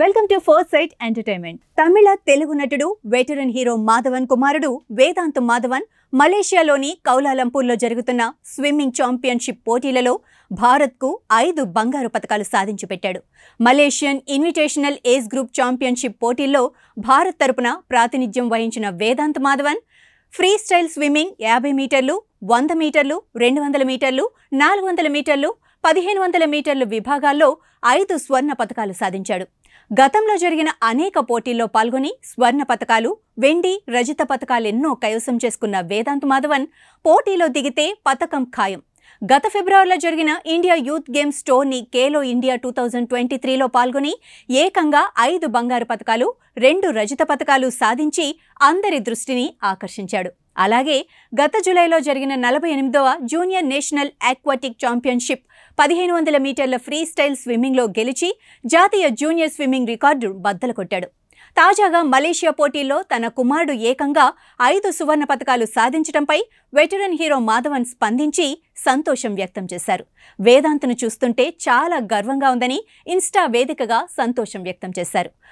welcome to first site entertainment Tamil Telugu నటుడు veteran hero Madhavan కుమారుడు వేదాంత్ మాధవన్ మలేషియాలోని కౌలాలంపూర్లో జరుగుతున్న స్విమ్మింగ్ ఛాంపియన్షిప్ పోటీలలో భారత్కు ఐదు బంగారు పథకాలు సాధించి పెట్టాడు Malaysian invitational age group championship పోటీల్లో భారత్ తరపున ప్రాతినిధ్యం వహించిన Vedaant Madhavan free style swimming యాభై మీటర్లు వంద మీటర్లు రెండు వందల మీటర్లు నాలుగు వందల మీటర్లు పదిహేను వందల మీటర్లు విభాగాల్లో ఐదు స్వర్ణ పథకాలు సాధించాడు గతంలో జరిగిన అనేక పోటీల్లో పాల్గొని స్వర్ణ పథకాలు వెండి రజిత ఎన్నో కైవసం చేసుకున్న వేదాంత్ మాధవన్ పోటీలో దిగితే పథకం ఖాయం గత ఫిబ్రవరిలో జరిగిన India youth games tourney Khelo India two thousand twenty త్రీలో పాల్గొని ఏకంగా ఐదు బంగారు పథకాలు రెండు రజిత పథకాలు సాధించి అందరి దృష్టిని ఆకర్షించాడు అలాగే గత జూలైలో జరిగిన నలభై ఎనిమిదవ జూనియర్ నేషనల్ ఆక్వాటిక్ ఛాంపియన్షిప్ పదిహేను వందల మీటర్ల ఫ్రీ స్టైల్ స్విమ్మింగ్లో గెలిచి జాతీయ జూనియర్ స్విమ్మింగ్ రికార్డు బద్దలు కొట్టాడు తాజాగా మలేషియా పోటీల్లో తన కుమారుడు ఏకంగా ఐదు సువర్ణ పథకాలు సాధించడంపై వెటరన్ హీరో మాధవన్ స్పందించి సంతోషం వ్యక్తం చేశారు వేదాంత్ను చూస్తుంటే చాలా గర్వంగా ఉందని ఇన్స్టా వేదికగా సంతోషం వ్యక్తం చేశారు